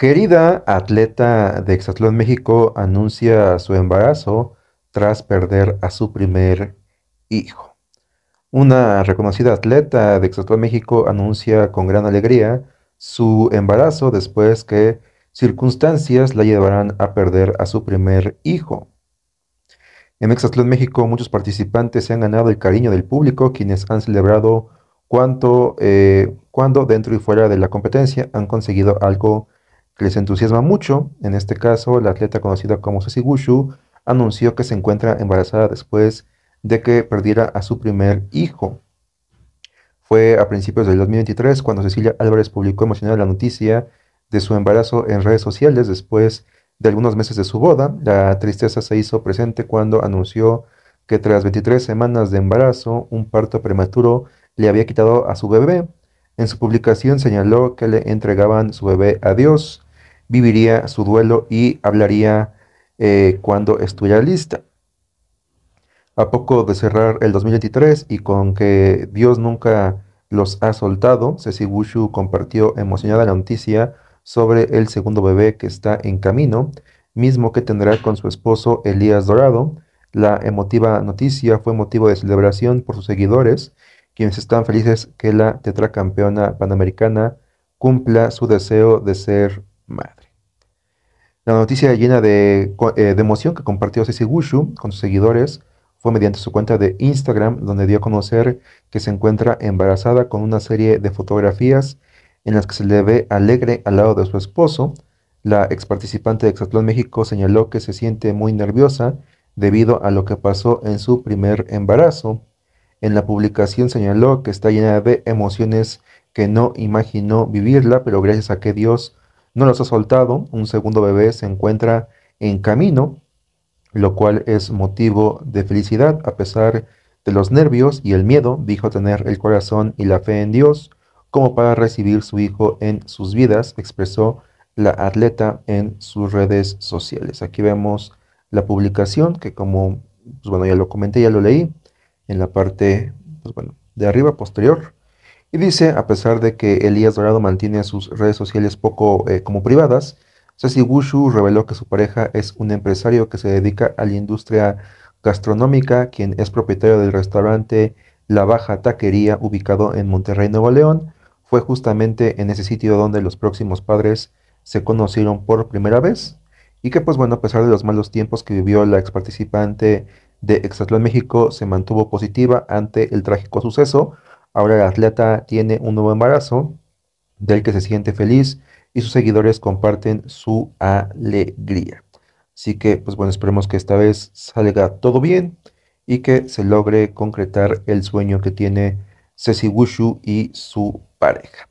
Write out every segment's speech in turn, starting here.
Querida atleta de Exatlón México anuncia su embarazo tras perder a su primer hijo. Una reconocida atleta de Exatlón México anuncia con gran alegría su embarazo después que circunstancias la llevarán a perder a su primer hijo. En Exatlón México muchos participantes se han ganado el cariño del público, quienes han celebrado cuánto eh, cuando dentro y fuera de la competencia han conseguido algo les entusiasma mucho. En este caso, la atleta conocida como Gushu anunció que se encuentra embarazada después de que perdiera a su primer hijo. Fue a principios del 2023 cuando Cecilia Álvarez publicó emocionada la noticia de su embarazo en redes sociales después de algunos meses de su boda. La tristeza se hizo presente cuando anunció que tras 23 semanas de embarazo, un parto prematuro le había quitado a su bebé. En su publicación señaló que le entregaban su bebé a Dios viviría su duelo y hablaría eh, cuando estuviera lista. A poco de cerrar el 2023 y con que Dios nunca los ha soltado, Wushu compartió emocionada la noticia sobre el segundo bebé que está en camino, mismo que tendrá con su esposo Elías Dorado. La emotiva noticia fue motivo de celebración por sus seguidores, quienes están felices que la tetracampeona panamericana cumpla su deseo de ser madre. La noticia llena eh, de, emoción que compartió Ceci Gushu con sus seguidores fue mediante su cuenta de Instagram, donde dio a conocer que se encuentra embarazada con una serie de fotografías en las que se le ve alegre al lado de su esposo. La ex participante de Exatlón México señaló que se siente muy nerviosa debido a lo que pasó en su primer embarazo. En la publicación señaló que está llena de emociones que no imaginó vivirla, pero gracias a que Dios no los ha soltado, un segundo bebé se encuentra en camino, lo cual es motivo de felicidad a pesar de los nervios y el miedo, dijo tener el corazón y la fe en Dios como para recibir su hijo en sus vidas, expresó la atleta en sus redes sociales. Aquí vemos la publicación que como, pues, bueno, ya lo comenté, ya lo leí, en la parte, pues, bueno, de arriba posterior, y dice, a pesar de que Elías Dorado mantiene sus redes sociales poco eh, como privadas, Ceci Wushu reveló que su pareja es un empresario que se dedica a la industria gastronómica, quien es propietario del restaurante La Baja Taquería, ubicado en Monterrey, Nuevo León. Fue justamente en ese sitio donde los próximos padres se conocieron por primera vez. Y que pues bueno, a pesar de los malos tiempos que vivió la ex participante de Exatlón México, se mantuvo positiva ante el trágico suceso Ahora la atleta tiene un nuevo embarazo del que se siente feliz y sus seguidores comparten su alegría. Así que, pues bueno, esperemos que esta vez salga todo bien y que se logre concretar el sueño que tiene Ceci Wushu y su pareja.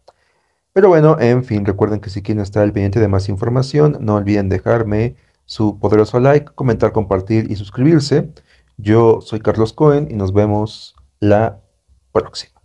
Pero bueno, en fin, recuerden que si quieren estar al pendiente de más información, no olviden dejarme su poderoso like, comentar, compartir y suscribirse. Yo soy Carlos Cohen y nos vemos la próxima.